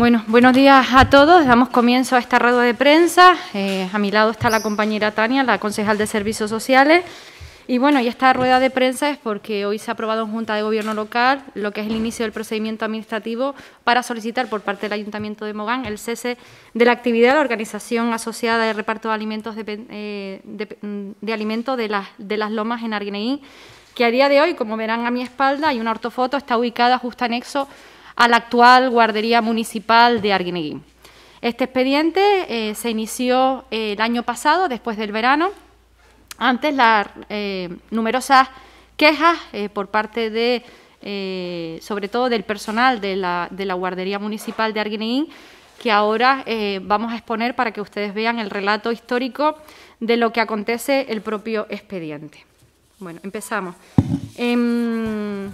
Bueno, buenos días a todos. Damos comienzo a esta rueda de prensa. Eh, a mi lado está la compañera Tania, la concejal de Servicios Sociales. Y bueno, y esta rueda de prensa es porque hoy se ha aprobado en Junta de Gobierno Local lo que es el inicio del procedimiento administrativo para solicitar por parte del Ayuntamiento de Mogán el cese de la actividad de la Organización Asociada de Reparto de Alimentos de, eh, mm, las, de las Lomas en Arguineí, que a día de hoy, como verán a mi espalda, hay una ortofoto, está ubicada justo anexo a la actual guardería municipal de Arguineguín. Este expediente eh, se inició eh, el año pasado, después del verano, antes las eh, numerosas quejas por parte de, sobre todo del personal de la, guardería municipal de Arguineguín, que ahora vamos a exponer para que ustedes vean el relato histórico de lo que acontece el propio expediente. Bueno, empezamos. Em,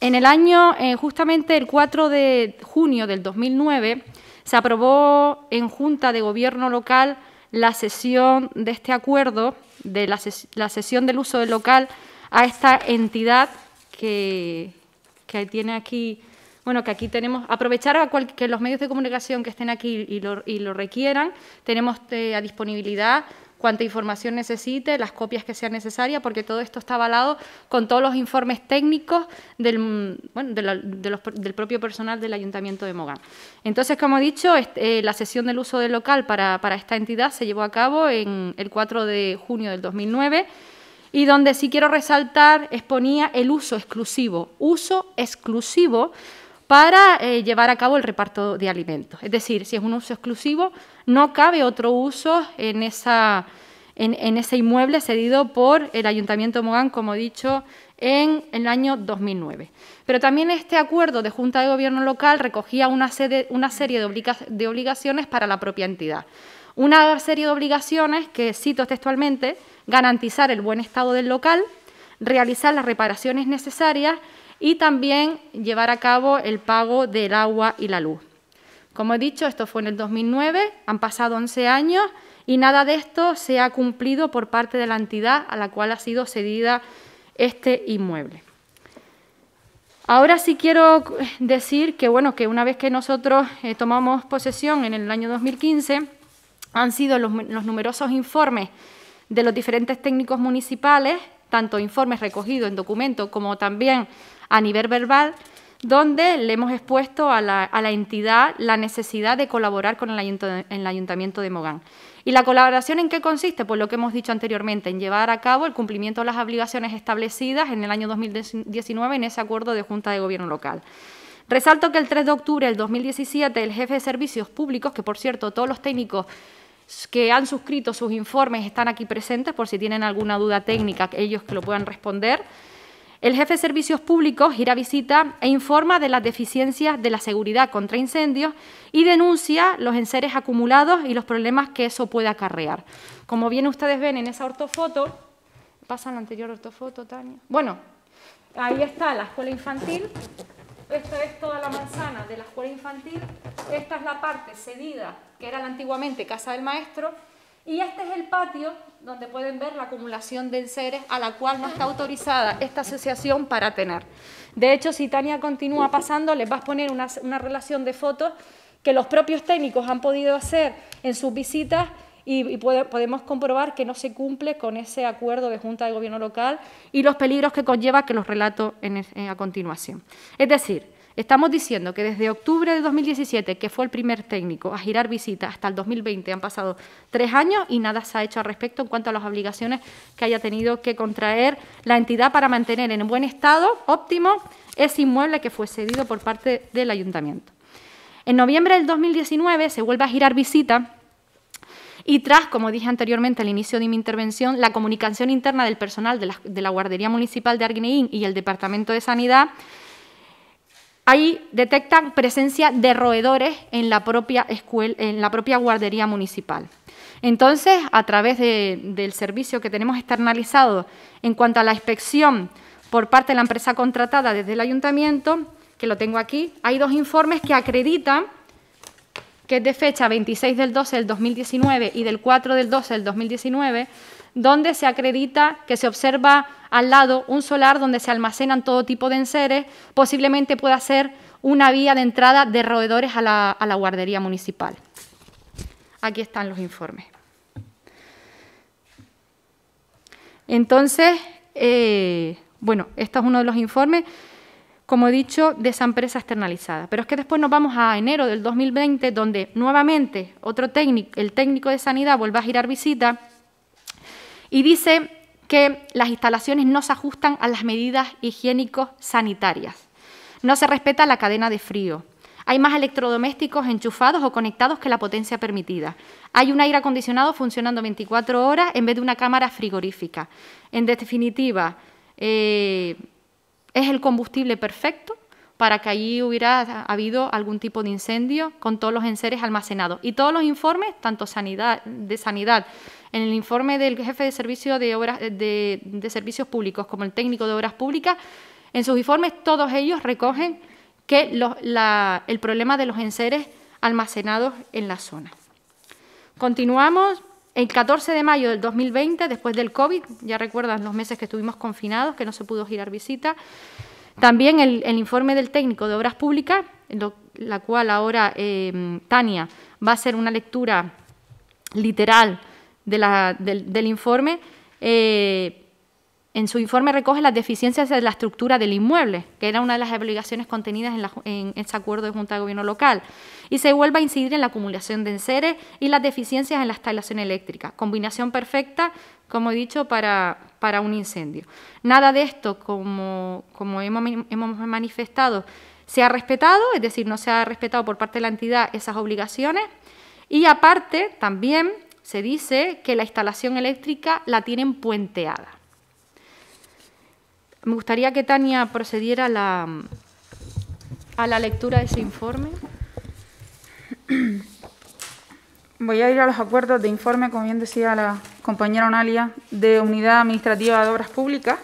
en el año, eh, justamente el 4 de junio del 2009, se aprobó en Junta de Gobierno Local la sesión de este acuerdo, de la, sesión del uso del local a esta entidad que, tiene aquí, bueno, que aquí tenemos, aprovechar a que los medios de comunicación que estén aquí y lo, requieran, tenemos eh, a disponibilidad cuanta información necesite, las copias que sean necesarias, porque todo esto está avalado con todos los informes técnicos del, bueno, del propio personal del Ayuntamiento de Mogán. Entonces, como he dicho, eh, la sesión del uso del local para, esta entidad se llevó a cabo en el 4 de junio del 2009 y donde sí quiero resaltar exponía el uso exclusivo. Uso exclusivo para eh, llevar a cabo el reparto de alimentos. Es decir, si es un uso exclusivo, no cabe otro uso en, esa, en, ese inmueble cedido por el Ayuntamiento de Mogán, como he dicho, en el año 2009. Pero también este acuerdo de Junta de Gobierno Local recogía una, una serie de obligaciones para la propia entidad. Una serie de obligaciones que, cito textualmente, garantizar el buen estado del local, realizar las reparaciones necesarias y también llevar a cabo el pago del agua y la luz. Como he dicho, esto fue en el 2009, han pasado 11 años y nada de esto se ha cumplido por parte de la entidad a la cual ha sido cedida este inmueble. Ahora sí quiero decir que, bueno, que una vez que nosotros eh, tomamos posesión en el año 2015, han sido los numerosos informes de los diferentes técnicos municipales tanto informes recogidos en documento como también a nivel verbal, donde le hemos expuesto a la, entidad la necesidad de colaborar con el, el Ayuntamiento de Mogán. ¿Y la colaboración en qué consiste? Pues lo que hemos dicho anteriormente, en llevar a cabo el cumplimiento de las obligaciones establecidas en el año 2019 en ese acuerdo de Junta de Gobierno Local. Resalto que el 3 de octubre del 2017 el jefe de servicios públicos, que por cierto todos los técnicos que han suscrito sus informes están aquí presentes por si tienen alguna duda técnica, ellos que lo puedan responder. El jefe de servicios públicos irá a visita e informa de las deficiencias de la seguridad contra incendios y denuncia los enseres acumulados y los problemas que eso puede acarrear. Como bien ustedes ven en esa ortofoto, pasa la anterior ortofoto, Tania. Bueno, ahí está la escuela infantil. Esta es toda la manzana de la escuela infantil. Esta es la parte cedida que era antiguamente casa del maestro, y este es el patio donde pueden ver la acumulación de enseres a la cual no está autorizada esta asociación para tener. De hecho, si Tania continúa pasando, les vas a poner una, relación de fotos que los propios técnicos han podido hacer en sus visitas y, podemos comprobar que no se cumple con ese acuerdo de Junta de Gobierno Local y los peligros que conlleva que los relato eh, a continuación. Es decir, Estamos diciendo que desde octubre de 2017, que fue el primer técnico a girar visita hasta el 2020 han pasado tres años y nada se ha hecho al respecto en cuanto a las obligaciones que haya tenido que contraer la entidad para mantener en buen estado óptimo ese inmueble que fue cedido por parte del ayuntamiento. En noviembre del 2019 se vuelve a girar visita y tras, como dije anteriormente al inicio de mi intervención, la comunicación interna del personal de la, Guardería Municipal de Arguineín y el Departamento de Sanidad Ahí detectan presencia de roedores en la propia, escuela, en la propia guardería municipal. Entonces, a través del servicio que tenemos externalizado en cuanto a la inspección por parte de la empresa contratada desde el ayuntamiento, que lo tengo aquí, hay dos informes que acreditan que es de fecha 26 del 12 del 2019 y del 4 del 12 del 2019, donde se acredita que se observa al lado un solar donde se almacenan todo tipo de enseres, posiblemente pueda ser una vía de entrada de roedores a la, guardería municipal. Aquí están los informes. Entonces, eh, bueno, este es uno de los informes como he dicho, de esa empresa externalizada. Pero es que después nos vamos a enero del 2020, donde nuevamente otro técnico, el técnico de sanidad vuelve a girar visita y dice que las instalaciones no se ajustan a las medidas higiénico-sanitarias. No se respeta la cadena de frío. Hay más electrodomésticos enchufados o conectados que la potencia permitida. Hay un aire acondicionado funcionando 24 horas en vez de una cámara frigorífica. En definitiva, eh, es el combustible perfecto para que allí hubiera habido algún tipo de incendio con todos los enseres almacenados. Y todos los informes, tanto de sanidad, en el informe del jefe de, servicio de, obras, de, servicios públicos como el técnico de obras públicas, en sus informes todos ellos recogen que el problema de los enseres almacenados en la zona. Continuamos el 14 de mayo del 2020, después del COVID, ya recuerdan los meses que estuvimos confinados, que no se pudo girar visita, también el, informe del técnico de Obras Públicas, la cual ahora eh, Tania va a hacer una lectura literal del, informe, eh, en su informe recoge las deficiencias de la estructura del inmueble, que era una de las obligaciones contenidas en, ese acuerdo de Junta de Gobierno Local, y se vuelve a incidir en la acumulación de enseres y las deficiencias en la instalación eléctrica. Combinación perfecta, como he dicho, para, un incendio. Nada de esto, como, hemos, hemos manifestado, se ha respetado, es decir, no se ha respetado por parte de la entidad esas obligaciones. Y aparte, también se dice que la instalación eléctrica la tienen puenteada. Me gustaría que Tania procediera a la, a la lectura de ese informe. Voy a ir a los acuerdos de informe, como bien decía la compañera Onalia, de Unidad Administrativa de Obras Públicas.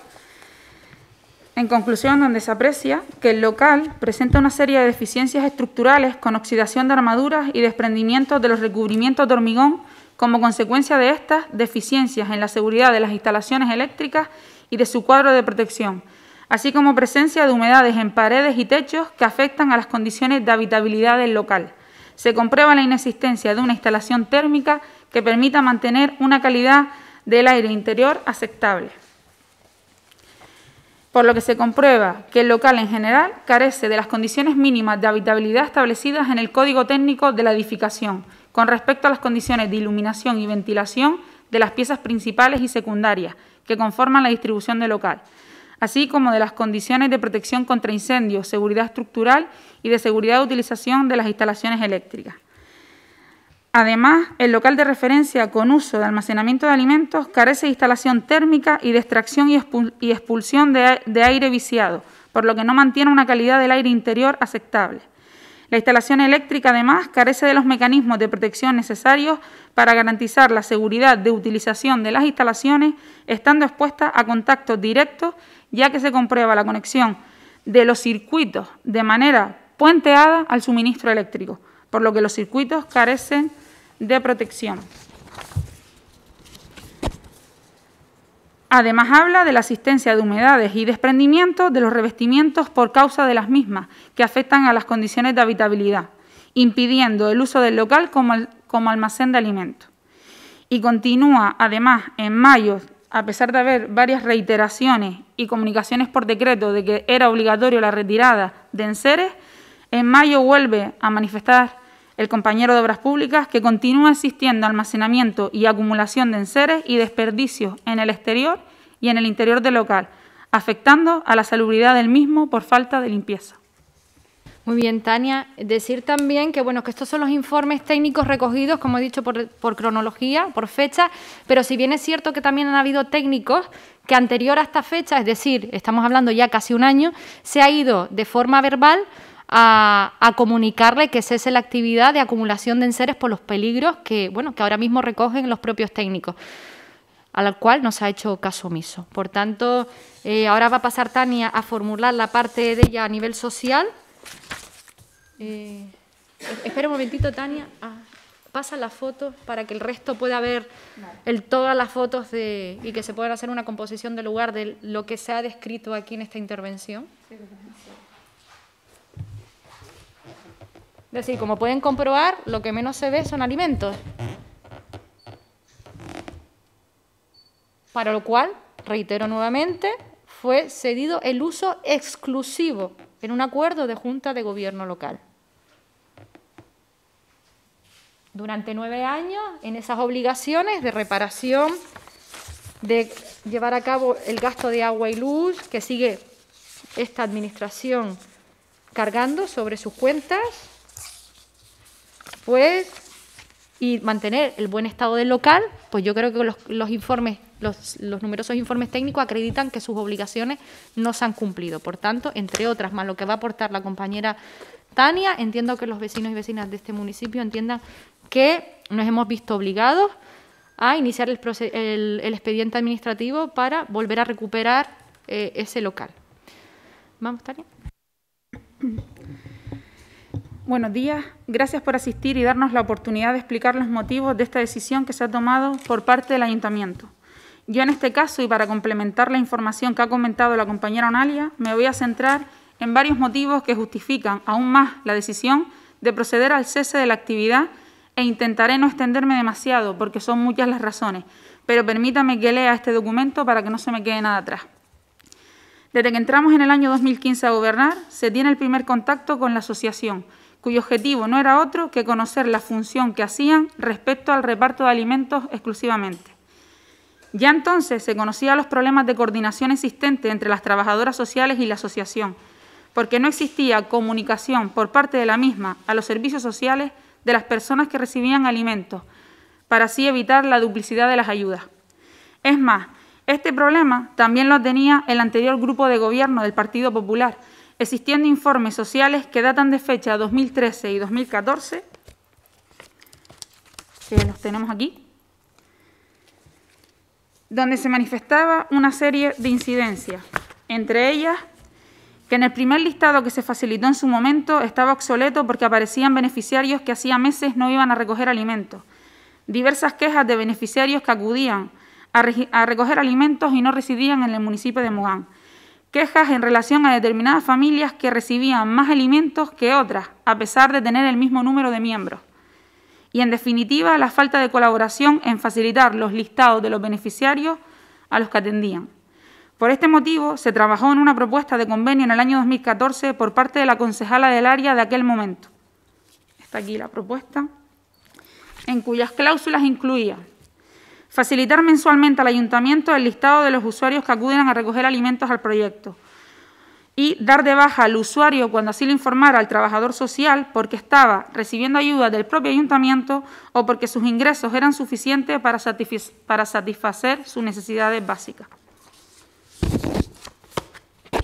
En conclusión, donde se aprecia que el local presenta una serie de deficiencias estructurales con oxidación de armaduras y desprendimiento de los recubrimientos de hormigón como consecuencia de estas deficiencias en la seguridad de las instalaciones eléctricas y de su cuadro de protección, así como presencia de humedades en paredes y techos que afectan a las condiciones de habitabilidad del local. Se comprueba la inexistencia de una instalación térmica que permita mantener una calidad del aire interior aceptable. Por lo que se comprueba que el local en general carece de las condiciones mínimas de habitabilidad establecidas en el Código Técnico de la Edificación con respecto a las condiciones de iluminación y ventilación de las piezas principales y secundarias que conforman la distribución del local, así como de las condiciones de protección contra incendios, seguridad estructural y de seguridad de utilización de las instalaciones eléctricas. Además, el local de referencia con uso de almacenamiento de alimentos carece de instalación térmica y de extracción y expulsión de aire viciado, por lo que no mantiene una calidad del aire interior aceptable. La instalación eléctrica, además, carece de los mecanismos de protección necesarios para garantizar la seguridad de utilización de las instalaciones, estando expuesta a contactos directos, ya que se comprueba la conexión de los circuitos de manera puenteada al suministro eléctrico, por lo que los circuitos carecen de protección. Además habla de la asistencia de humedades y desprendimiento de los revestimientos por causa de las mismas, que afectan a las condiciones de habitabilidad, impidiendo el uso del local como, como almacén de alimentos. Y continúa, además, en mayo, a pesar de haber varias reiteraciones y comunicaciones por decreto de que era obligatorio la retirada de enseres, en mayo vuelve a manifestar el compañero de Obras Públicas, que continúa existiendo almacenamiento y acumulación de enseres y desperdicios en el exterior y en el interior del local, afectando a la salubridad del mismo por falta de limpieza. Muy bien, Tania. Decir también que bueno, que estos son los informes técnicos recogidos, como he dicho, por, por, cronología, por fecha, pero si bien es cierto que también han habido técnicos que anterior a esta fecha, es decir, estamos hablando ya casi un año, se ha ido de forma verbal a, comunicarle que cese la actividad de acumulación de enseres por los peligros que, bueno, que ahora mismo recogen los propios técnicos, a la cual no se ha hecho caso omiso. Por tanto, eh, ahora va a pasar Tania a formular la parte de ella a nivel social. Eh, espera un momentito, Tania. Ah, pasa la foto para que el resto pueda ver el, todas las fotos de, y que se pueda hacer una composición del lugar de lo que se ha descrito aquí en esta intervención. Es decir, como pueden comprobar, lo que menos se ve son alimentos. Para lo cual, reitero nuevamente, fue cedido el uso exclusivo en un acuerdo de Junta de Gobierno local. Durante nueve años, en esas obligaciones de reparación, de llevar a cabo el gasto de agua y luz que sigue esta Administración cargando sobre sus cuentas, pues, y mantener el buen estado del local, pues yo creo que los, los informes, los, numerosos informes técnicos acreditan que sus obligaciones no se han cumplido. Por tanto, entre otras, más lo que va a aportar la compañera Tania, entiendo que los vecinos y vecinas de este municipio entiendan que nos hemos visto obligados a iniciar el, expediente administrativo para volver a recuperar eh, ese local. Vamos, Tania. Buenos días. Gracias por asistir y darnos la oportunidad de explicar los motivos de esta decisión que se ha tomado por parte del Ayuntamiento. Yo en este caso, y para complementar la información que ha comentado la compañera Onalia, me voy a centrar en varios motivos que justifican aún más la decisión de proceder al cese de la actividad e intentaré no extenderme demasiado porque son muchas las razones, pero permítame que lea este documento para que no se me quede nada atrás. Desde que entramos en el año 2015 a gobernar, se tiene el primer contacto con la asociación cuyo objetivo no era otro que conocer la función que hacían respecto al reparto de alimentos exclusivamente. Ya entonces se conocían los problemas de coordinación existentes entre las trabajadoras sociales y la asociación, porque no existía comunicación por parte de la misma a los servicios sociales de las personas que recibían alimentos, para así evitar la duplicidad de las ayudas. Es más, este problema también lo tenía el anterior grupo de gobierno del Partido Popular, existiendo informes sociales que datan de fecha 2013 y 2014, que los tenemos aquí, donde se manifestaba una serie de incidencias, entre ellas que en el primer listado que se facilitó en su momento estaba obsoleto porque aparecían beneficiarios que hacía meses no iban a recoger alimentos, diversas quejas de beneficiarios que acudían a, recoger alimentos y no residían en el municipio de Mugán quejas en relación a determinadas familias que recibían más alimentos que otras, a pesar de tener el mismo número de miembros. Y en definitiva, la falta de colaboración en facilitar los listados de los beneficiarios a los que atendían. Por este motivo, se trabajó en una propuesta de convenio en el año 2014 por parte de la concejala del área de aquel momento. Está aquí la propuesta, en cuyas cláusulas incluía Facilitar mensualmente al ayuntamiento el listado de los usuarios que acuden a recoger alimentos al proyecto. Y dar de baja al usuario cuando así lo informara al trabajador social porque estaba recibiendo ayuda del propio ayuntamiento o porque sus ingresos eran suficientes para, para satisfacer sus necesidades básicas.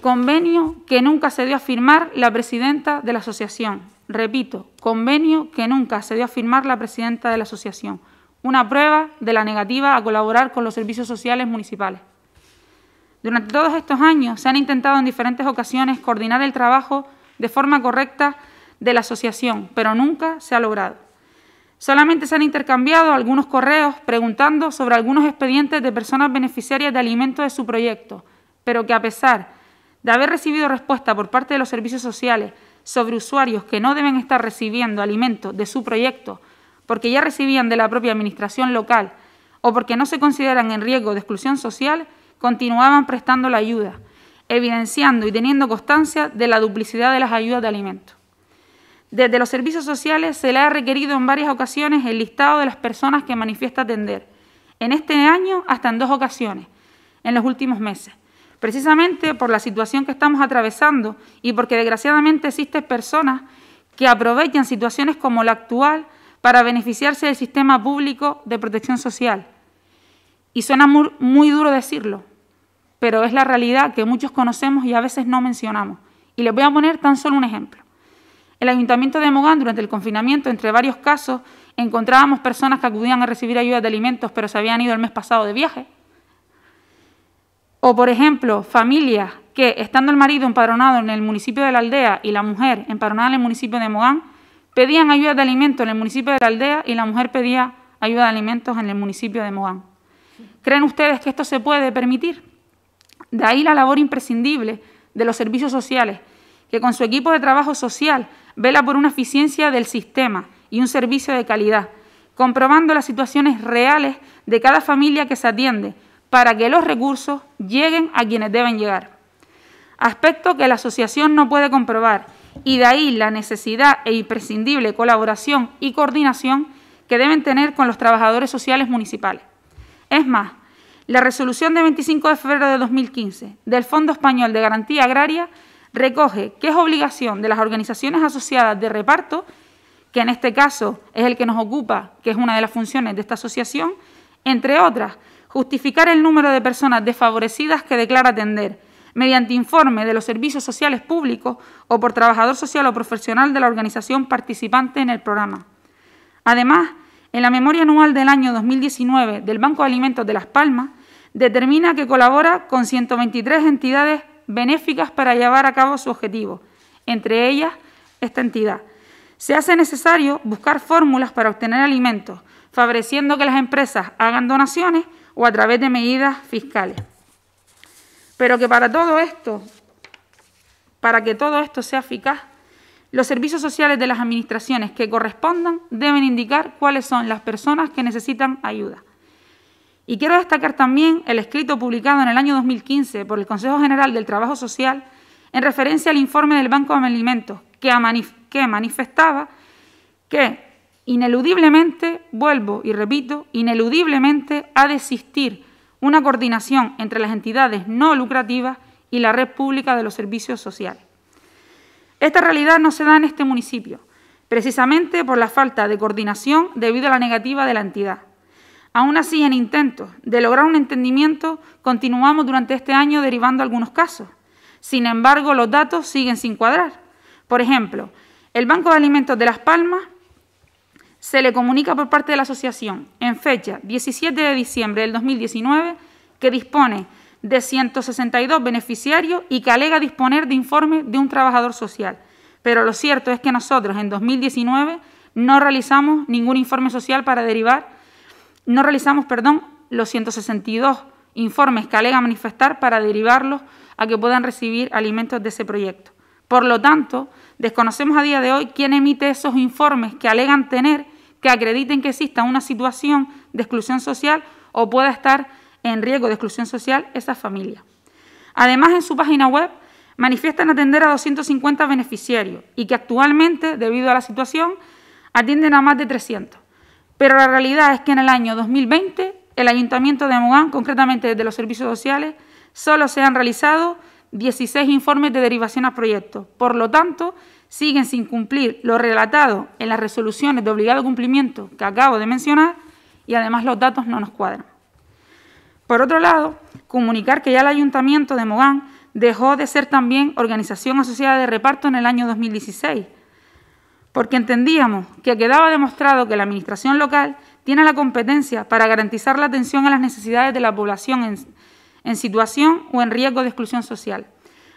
Convenio que nunca se dio a firmar la presidenta de la asociación. Repito, convenio que nunca se dio a firmar la presidenta de la asociación una prueba de la negativa a colaborar con los servicios sociales municipales. Durante todos estos años se han intentado en diferentes ocasiones coordinar el trabajo de forma correcta de la asociación, pero nunca se ha logrado. Solamente se han intercambiado algunos correos preguntando sobre algunos expedientes de personas beneficiarias de alimentos de su proyecto, pero que a pesar de haber recibido respuesta por parte de los servicios sociales sobre usuarios que no deben estar recibiendo alimentos de su proyecto porque ya recibían de la propia administración local o porque no se consideran en riesgo de exclusión social, continuaban prestando la ayuda, evidenciando y teniendo constancia de la duplicidad de las ayudas de alimentos. Desde los servicios sociales se le ha requerido en varias ocasiones el listado de las personas que manifiesta atender, en este año hasta en dos ocasiones, en los últimos meses, precisamente por la situación que estamos atravesando y porque desgraciadamente existen personas que aprovechan situaciones como la actual para beneficiarse del sistema público de protección social. Y suena muy, duro decirlo, pero es la realidad que muchos conocemos y a veces no mencionamos. Y les voy a poner tan solo un ejemplo. El Ayuntamiento de Mogán, durante el confinamiento, entre varios casos, encontrábamos personas que acudían a recibir ayuda de alimentos, pero se habían ido el mes pasado de viaje. O, por ejemplo, familias que, estando el marido empadronado en el municipio de la aldea y la mujer empadronada en el municipio de Mogán, pedían ayuda de alimentos en el municipio de la aldea y la mujer pedía ayuda de alimentos en el municipio de Mogán. ¿Creen ustedes que esto se puede permitir? De ahí la labor imprescindible de los servicios sociales, que con su equipo de trabajo social vela por una eficiencia del sistema y un servicio de calidad, comprobando las situaciones reales de cada familia que se atiende para que los recursos lleguen a quienes deben llegar. Aspecto que la asociación no puede comprobar y de ahí la necesidad e imprescindible colaboración y coordinación que deben tener con los trabajadores sociales municipales. Es más, la resolución de 25 de febrero de 2015 del Fondo Español de Garantía Agraria recoge que es obligación de las organizaciones asociadas de reparto, que en este caso es el que nos ocupa, que es una de las funciones de esta asociación, entre otras, justificar el número de personas desfavorecidas que declara atender, mediante informe de los servicios sociales públicos o por trabajador social o profesional de la organización participante en el programa. Además, en la memoria anual del año 2019 del Banco de Alimentos de Las Palmas, determina que colabora con 123 entidades benéficas para llevar a cabo su objetivo, entre ellas esta entidad. Se hace necesario buscar fórmulas para obtener alimentos, favoreciendo que las empresas hagan donaciones o a través de medidas fiscales. Pero que para todo esto, para que todo esto sea eficaz, los servicios sociales de las administraciones que correspondan deben indicar cuáles son las personas que necesitan ayuda. Y quiero destacar también el escrito publicado en el año 2015 por el Consejo General del Trabajo Social en referencia al informe del Banco de Alimentos, que, manifestaba que ineludiblemente, vuelvo y repito, ineludiblemente a desistir una coordinación entre las entidades no lucrativas y la red pública de los servicios sociales. Esta realidad no se da en este municipio, precisamente por la falta de coordinación debido a la negativa de la entidad. Aún así, en intentos de lograr un entendimiento, continuamos durante este año derivando algunos casos. Sin embargo, los datos siguen sin cuadrar. Por ejemplo, el Banco de Alimentos de Las Palmas se le comunica por parte de la Asociación en fecha 17 de diciembre del 2019 que dispone de 162 beneficiarios y que alega disponer de informe de un trabajador social. Pero lo cierto es que nosotros en 2019 no realizamos ningún informe social para derivar, no realizamos, perdón, los 162 informes que alega manifestar para derivarlos a que puedan recibir alimentos de ese proyecto. Por lo tanto, desconocemos a día de hoy quién emite esos informes que alegan tener que acrediten que exista una situación de exclusión social o pueda estar en riesgo de exclusión social esa familia. Además, en su página web manifiestan atender a 250 beneficiarios y que actualmente, debido a la situación, atienden a más de 300. Pero la realidad es que en el año 2020 el Ayuntamiento de Mogán, concretamente desde los servicios sociales, solo se han realizado 16 informes de derivación a proyectos. Por lo tanto, siguen sin cumplir lo relatado en las resoluciones de obligado cumplimiento que acabo de mencionar y además los datos no nos cuadran. Por otro lado, comunicar que ya el Ayuntamiento de Mogán dejó de ser también organización asociada de reparto en el año 2016, porque entendíamos que quedaba demostrado que la Administración local tiene la competencia para garantizar la atención a las necesidades de la población en, en situación o en riesgo de exclusión social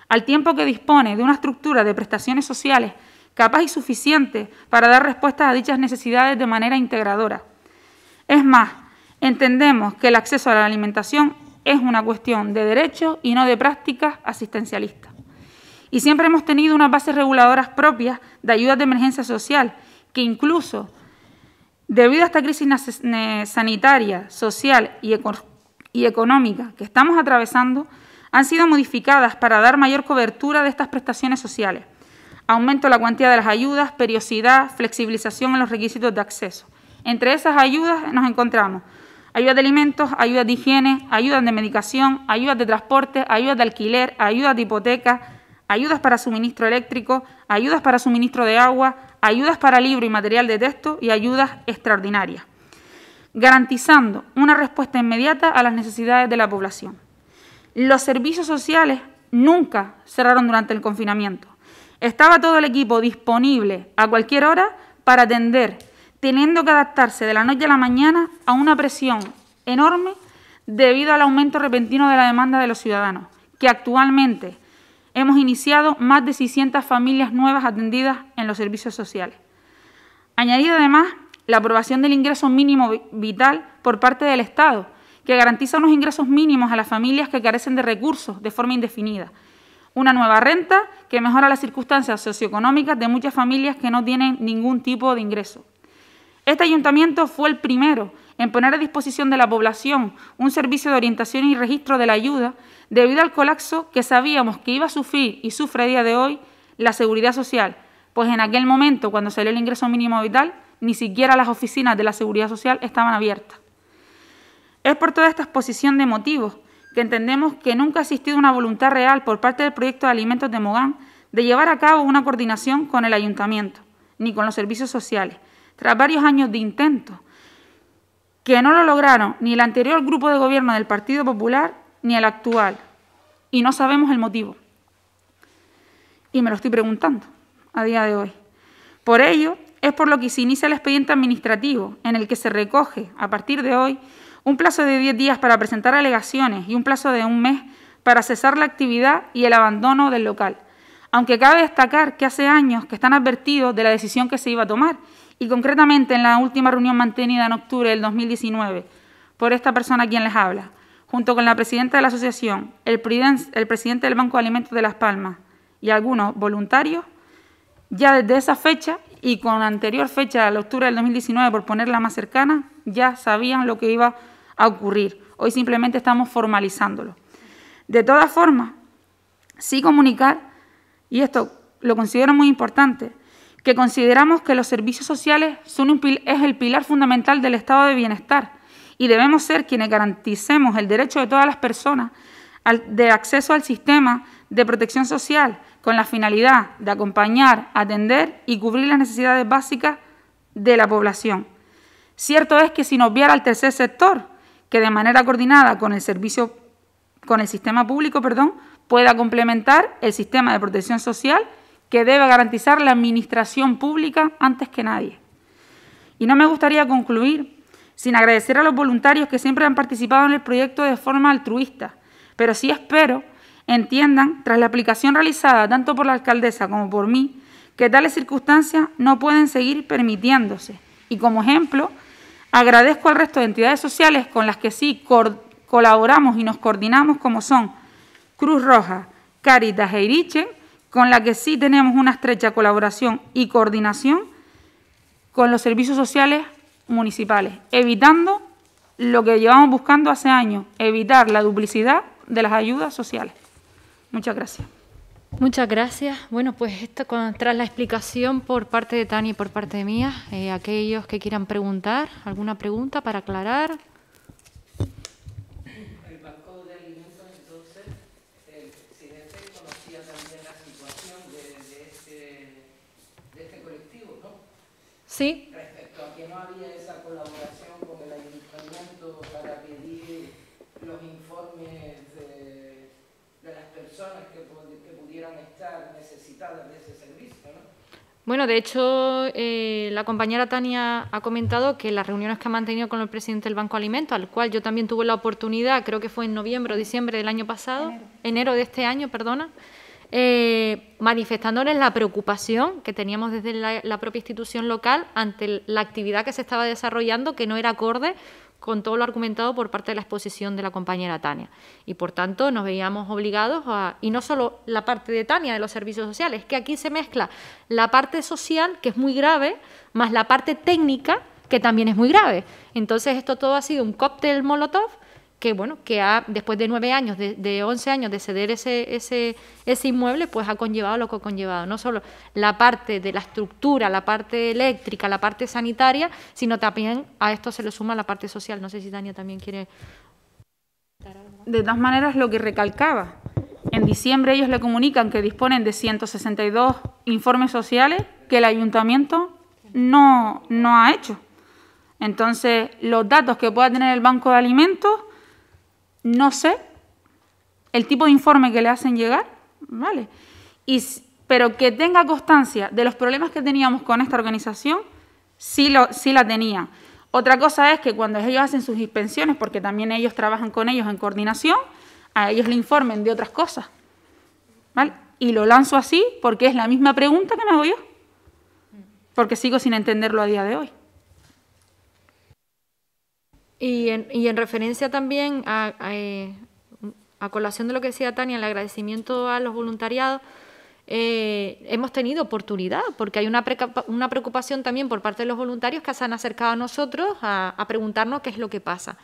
al tiempo que dispone de una estructura de prestaciones sociales capaz y suficiente para dar respuesta a dichas necesidades de manera integradora. Es más, entendemos que el acceso a la alimentación es una cuestión de derechos y no de prácticas asistencialistas. Y siempre hemos tenido unas bases reguladoras propias de ayudas de emergencia social, que incluso, debido a esta crisis sanitaria, social y, económica que estamos atravesando, han sido modificadas para dar mayor cobertura de estas prestaciones sociales. Aumento de la cuantía de las ayudas, periodicidad, flexibilización en los requisitos de acceso. Entre esas ayudas nos encontramos ayudas de alimentos, ayudas de higiene, ayudas de medicación, ayudas de transporte, ayudas de alquiler, ayudas de hipoteca, ayudas para suministro eléctrico, ayudas para suministro de agua, ayudas para libro y material de texto y ayudas extraordinarias, garantizando una respuesta inmediata a las necesidades de la población. Los servicios sociales nunca cerraron durante el confinamiento. Estaba todo el equipo disponible a cualquier hora para atender, teniendo que adaptarse de la noche a la mañana a una presión enorme debido al aumento repentino de la demanda de los ciudadanos, que actualmente hemos iniciado más de 600 familias nuevas atendidas en los servicios sociales. Añadido además la aprobación del ingreso mínimo vital por parte del Estado, que garantiza unos ingresos mínimos a las familias que carecen de recursos de forma indefinida. Una nueva renta que mejora las circunstancias socioeconómicas de muchas familias que no tienen ningún tipo de ingreso. Este ayuntamiento fue el primero en poner a disposición de la población un servicio de orientación y registro de la ayuda debido al colapso que sabíamos que iba a sufrir y sufre a día de hoy la seguridad social, pues en aquel momento, cuando salió el ingreso mínimo vital, ni siquiera las oficinas de la seguridad social estaban abiertas. Es por toda esta exposición de motivos que entendemos que nunca ha existido una voluntad real por parte del proyecto de alimentos de Mogán de llevar a cabo una coordinación con el ayuntamiento ni con los servicios sociales. Tras varios años de intentos que no lo lograron ni el anterior grupo de gobierno del Partido Popular ni el actual, y no sabemos el motivo. Y me lo estoy preguntando a día de hoy. Por ello, es por lo que se inicia el expediente administrativo en el que se recoge, a partir de hoy, un plazo de 10 días para presentar alegaciones y un plazo de un mes para cesar la actividad y el abandono del local. Aunque cabe destacar que hace años que están advertidos de la decisión que se iba a tomar y concretamente en la última reunión mantenida en octubre del 2019 por esta persona a quien les habla, junto con la presidenta de la asociación, el, presidente del Banco de Alimentos de Las Palmas y algunos voluntarios, ya desde esa fecha y con anterior fecha, al octubre del 2019, por ponerla más cercana, ya sabían lo que iba a a ocurrir. Hoy simplemente estamos formalizándolo. De todas formas, sí comunicar, y esto lo considero muy importante, que consideramos que los servicios sociales son un es el pilar fundamental del estado de bienestar y debemos ser quienes garanticemos el derecho de todas las personas de acceso al sistema de protección social con la finalidad de acompañar, atender y cubrir las necesidades básicas de la población. Cierto es que sin obviar al tercer sector, que de manera coordinada con el servicio, con el sistema público, perdón, pueda complementar el sistema de protección social que debe garantizar la administración pública antes que nadie. Y no me gustaría concluir sin agradecer a los voluntarios que siempre han participado en el proyecto de forma altruista, pero sí espero entiendan, tras la aplicación realizada tanto por la alcaldesa como por mí, que tales circunstancias no pueden seguir permitiéndose. Y como ejemplo, Agradezco al resto de entidades sociales con las que sí colaboramos y nos coordinamos, como son Cruz Roja, Caritas e Iriche, con las que sí tenemos una estrecha colaboración y coordinación con los servicios sociales municipales, evitando lo que llevamos buscando hace años, evitar la duplicidad de las ayudas sociales. Muchas gracias. Muchas gracias. Bueno, pues esto, tras la explicación por parte de Tani y por parte mía, eh, aquellos que quieran preguntar, ¿alguna pregunta para aclarar? El Banco de de de Alimentos entonces, conocía también la situación este, este colectivo, ¿no? Sí. Respecto a que no había esa colaboración con el ayuntamiento para pedir los informes de, de las personas que podían estar necesitadas de ese servicio. Bueno, de hecho, eh, la compañera Tania ha comentado que las reuniones que ha mantenido con el presidente del Banco Alimento, al cual yo también tuve la oportunidad, creo que fue en noviembre o diciembre del año pasado, enero, de este año, perdona, eh, manifestándoles la preocupación que teníamos desde la propia institución local ante la actividad que se estaba desarrollando, que no era acorde con todo lo argumentado por parte de la exposición de la compañera Tania. Y por tanto nos veíamos obligados a, y no solo la parte de Tania de los servicios sociales, que aquí se mezcla la parte social, que es muy grave, más la parte técnica, que también es muy grave. Entonces esto todo ha sido un cóctel molotov que bueno, que ha, después de nueve años, de, once años de ceder ese, ese, inmueble, pues ha conllevado lo que ha conllevado, no solo la parte de la estructura, la parte eléctrica, la parte sanitaria, sino también a esto se le suma la parte social. No sé si Tania también quiere... De todas maneras, lo que recalcaba, en diciembre ellos le comunican que disponen de 162 informes sociales que el ayuntamiento no, no ha hecho. Entonces, los datos que pueda tener el Banco de Alimentos no sé el tipo de informe que le hacen llegar, ¿vale? pero que tenga constancia de los problemas que teníamos con esta organización, sí, sí la tenía. Otra cosa es que cuando ellos hacen sus inspecciones, porque también ellos trabajan con ellos en coordinación, a ellos le informen de otras cosas. ¿Vale? Y lo lanzo así porque es la misma pregunta que me hago yo. Porque sigo sin entenderlo a día de hoy. Y en, referencia también eh, a, colación de lo que decía Tania, el agradecimiento a los voluntariados, eh, hemos tenido oportunidad, porque hay una, una preocupación también por parte de los voluntarios que se han acercado a nosotros a, preguntarnos qué es lo que pasa.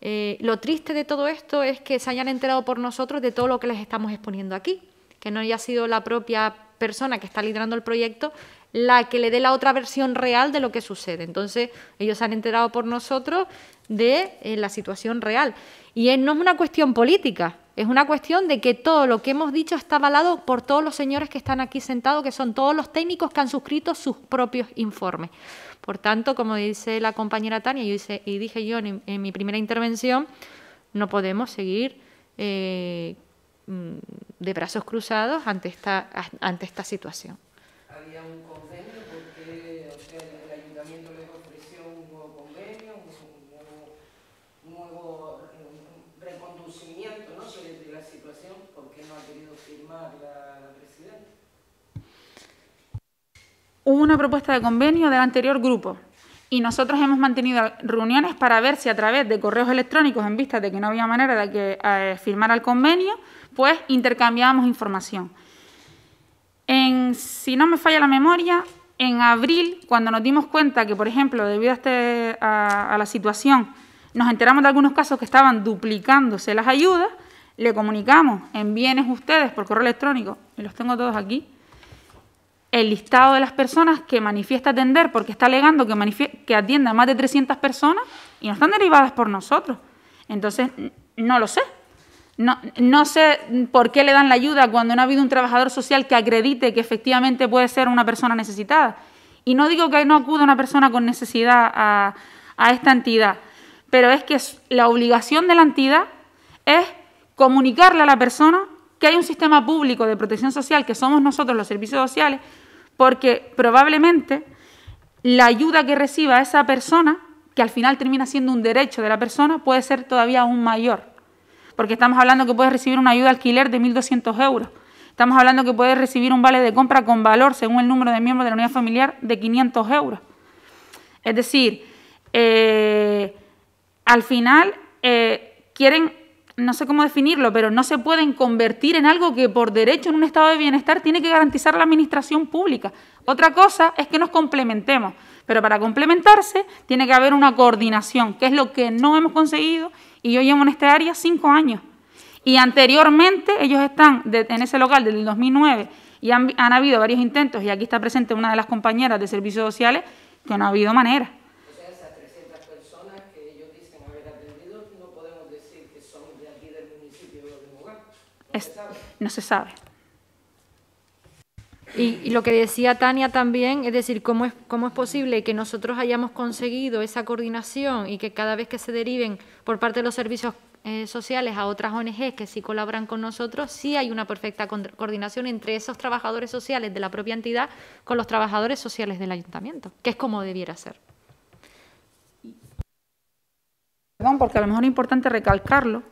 Eh, lo triste de todo esto es que se hayan enterado por nosotros de todo lo que les estamos exponiendo aquí, que no haya sido la propia persona que está liderando el proyecto la que le dé la otra versión real de lo que sucede. Entonces, ellos se han enterado por nosotros de eh, la situación real. Y eh, no es una cuestión política, es una cuestión de que todo lo que hemos dicho está avalado por todos los señores que están aquí sentados, que son todos los técnicos que han suscrito sus propios informes. Por tanto, como dice la compañera Tania y dije yo en, mi primera intervención, no podemos seguir eh, mm, de brazos cruzados ante esta, ante esta situación. hubo una propuesta de convenio del anterior grupo y nosotros hemos mantenido reuniones para ver si a través de correos electrónicos, en vista de que no había manera de que eh, firmara el convenio, pues intercambiábamos información. En, si no me falla la memoria, en abril, cuando nos dimos cuenta que, por ejemplo, debido a, este, la situación, nos enteramos de algunos casos que estaban duplicándose las ayudas, le comunicamos, en bienes ustedes por correo electrónico, y los tengo todos aquí, el listado de las personas que manifiesta atender, porque está alegando que, que atienda a más de 300 personas y no están derivadas por nosotros. Entonces, no lo sé. No, sé por qué le dan la ayuda cuando no ha habido un trabajador social que acredite que efectivamente puede ser una persona necesitada. Y no digo que no acuda una persona con necesidad a, a esta entidad, pero es que la obligación de la entidad es comunicarle a la persona que hay un sistema público de protección social, que somos nosotros los servicios sociales, porque probablemente la ayuda que reciba esa persona, que al final termina siendo un derecho de la persona, puede ser todavía aún mayor. Porque estamos hablando que puedes recibir una ayuda de alquiler de 1.200 euros. Estamos hablando que puedes recibir un vale de compra con valor, según el número de miembros de la unidad familiar, de 500 euros. Es decir, eh, al final eh, quieren no sé cómo definirlo, pero no se pueden convertir en algo que por derecho en un estado de bienestar tiene que garantizar la administración pública. Otra cosa es que nos complementemos, pero para complementarse tiene que haber una coordinación, que es lo que no hemos conseguido y yo llevo en esta área cinco años. Y anteriormente ellos están en ese local desde el 2009 y han, han habido varios intentos, y aquí está presente una de las compañeras de servicios sociales, que no ha habido manera. no se sabe. Y, lo que decía Tania también, es decir, ¿cómo es, cómo es posible que nosotros hayamos conseguido esa coordinación y que cada vez que se deriven por parte de los servicios eh, sociales a otras ONGs que sí colaboran con nosotros, sí hay una perfecta coordinación entre esos trabajadores sociales de la propia entidad con los trabajadores sociales del ayuntamiento, que es como debiera ser. Perdón, porque a lo mejor es importante recalcarlo,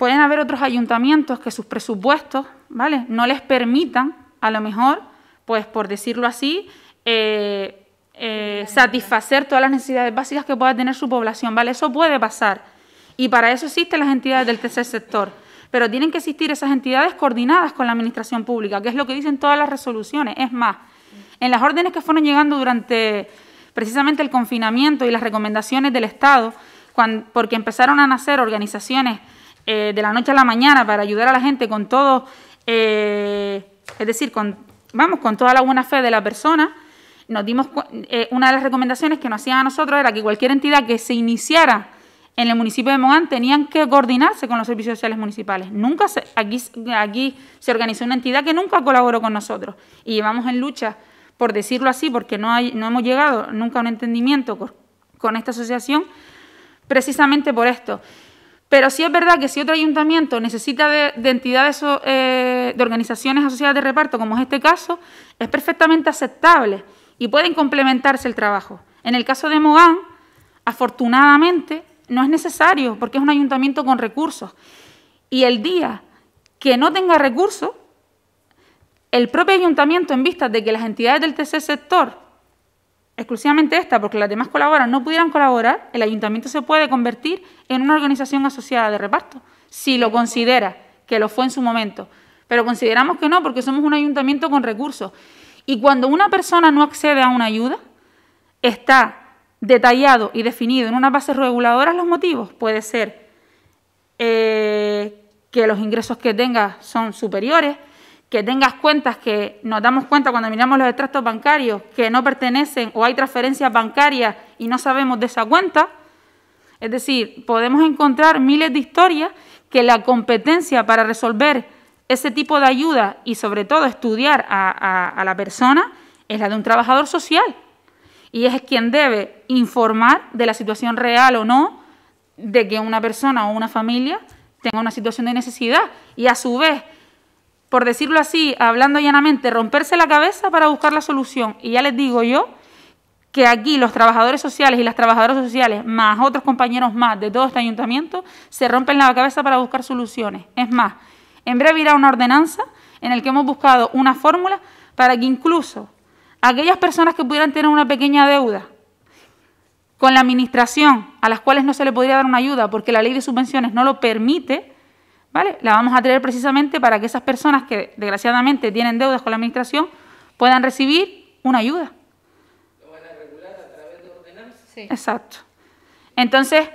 pueden haber otros ayuntamientos que sus presupuestos, ¿vale? No les permitan, a lo mejor, pues por decirlo así, eh, eh, satisfacer todas las necesidades básicas que pueda tener su población, ¿vale? Eso puede pasar. Y para eso existen las entidades del tercer sector. Pero tienen que existir esas entidades coordinadas con la administración pública, que es lo que dicen todas las resoluciones. Es más, en las órdenes que fueron llegando durante precisamente el confinamiento y las recomendaciones del Estado, porque empezaron a nacer organizaciones eh, de la noche a la mañana para ayudar a la gente con todo, eh, es decir, con, vamos, con toda la buena fe de la persona, nos dimos eh, una de las recomendaciones que nos hacían a nosotros era que cualquier entidad que se iniciara en el municipio de Mogán tenían que coordinarse con los servicios sociales municipales. Nunca se, aquí, aquí se organizó una entidad que nunca colaboró con nosotros y llevamos en lucha, por decirlo así, porque no, hay, no hemos llegado nunca a un entendimiento con esta asociación, precisamente por esto. Pero sí es verdad que si otro ayuntamiento necesita de, entidades eh, de organizaciones asociadas de reparto, como es este caso, es perfectamente aceptable y pueden complementarse el trabajo. En el caso de Mogán, afortunadamente, no es necesario porque es un ayuntamiento con recursos. Y el día que no tenga recursos, el propio ayuntamiento, en vista de que las entidades del tercer sector exclusivamente esta, porque las demás colaboran, no pudieran colaborar, el ayuntamiento se puede convertir en una organización asociada de reparto, si lo considera, que lo fue en su momento. Pero consideramos que no, porque somos un ayuntamiento con recursos. Y cuando una persona no accede a una ayuda, está detallado y definido en una base reguladora los motivos. Puede ser eh, que los ingresos que tenga son superiores, que tengas cuentas que nos damos cuenta cuando miramos los extractos bancarios que no pertenecen o hay transferencias bancarias y no sabemos de esa cuenta. Es decir, podemos encontrar miles de historias que la competencia para resolver ese tipo de ayuda y sobre todo estudiar a, a la persona es la de un trabajador social. Y es quien debe informar de la situación real o no de que una persona o una familia tenga una situación de necesidad. Y a su vez, por decirlo así, hablando llanamente, romperse la cabeza para buscar la solución. Y ya les digo yo que aquí los trabajadores sociales y las trabajadoras sociales, más otros compañeros más de todo este ayuntamiento, se rompen la cabeza para buscar soluciones. Es más, en breve irá una ordenanza en la que hemos buscado una fórmula para que incluso aquellas personas que pudieran tener una pequeña deuda con la administración, a las cuales no se le podría dar una ayuda porque la ley de subvenciones no lo permite, ¿vale? La vamos a tener precisamente para que esas personas que desgraciadamente tienen deudas con la administración puedan recibir una ayuda. Lo van a regular a través de Sí. Exacto. Entonces,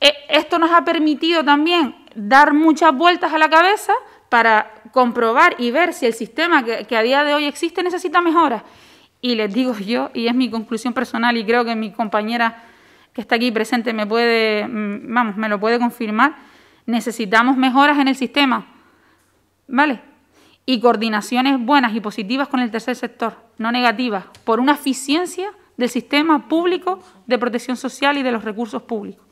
e, esto nos ha permitido también dar muchas vueltas a la cabeza para comprobar y ver si el sistema que, a día de hoy existe necesita mejoras. Y les digo yo, y es mi conclusión personal, y creo que mi compañera que está aquí presente me puede, mm, vamos, me lo puede confirmar, Necesitamos mejoras en el sistema, ¿vale? Y coordinaciones buenas y positivas con el tercer sector, no negativas, por una eficiencia del sistema público de protección social y de los recursos públicos.